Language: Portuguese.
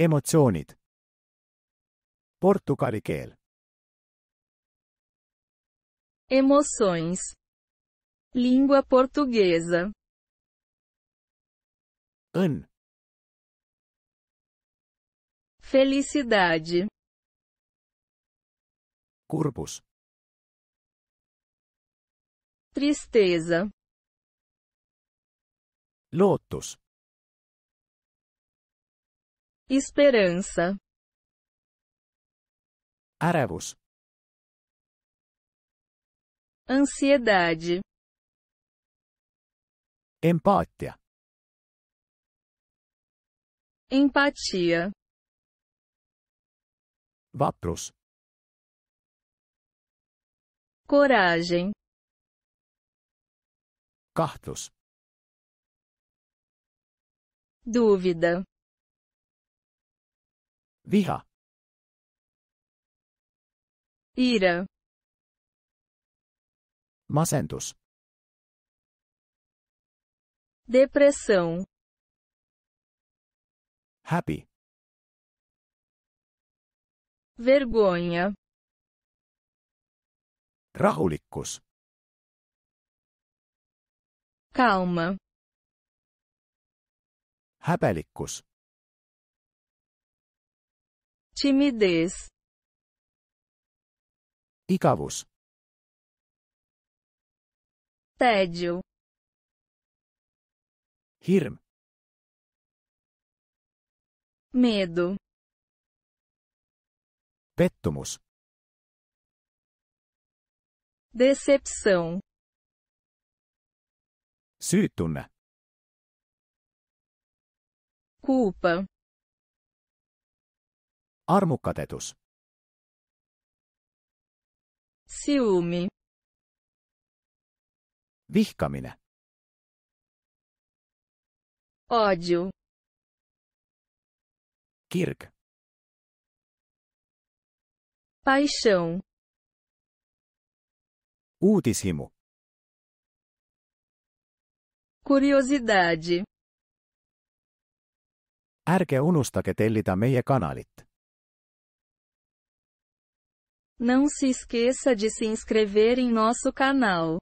emotsioonid. portugali keel. Emoções. Língua portuguesa. an Felicidade. Kurbus. Tristeza. Lotus. Esperança. Árabos. Ansiedade. Empatia. Empatia. Vapros. Coragem. Cartos. Dúvida. Viha. Ira. Masentus. Depressão. Happy. Vergonha. Rahulikkus. Calma. Häpelikkus timidez, Icaus. tédio, Hirm. medo, Pettumus. decepção, Syytunne. culpa, Armukkatetus. Ciúme. Vihkaminen. Ódio. Kirk. Paixão. Uutishimu. Curiosidade. Ärge unustage tellida meie kanalit. Não se esqueça de se inscrever em nosso canal.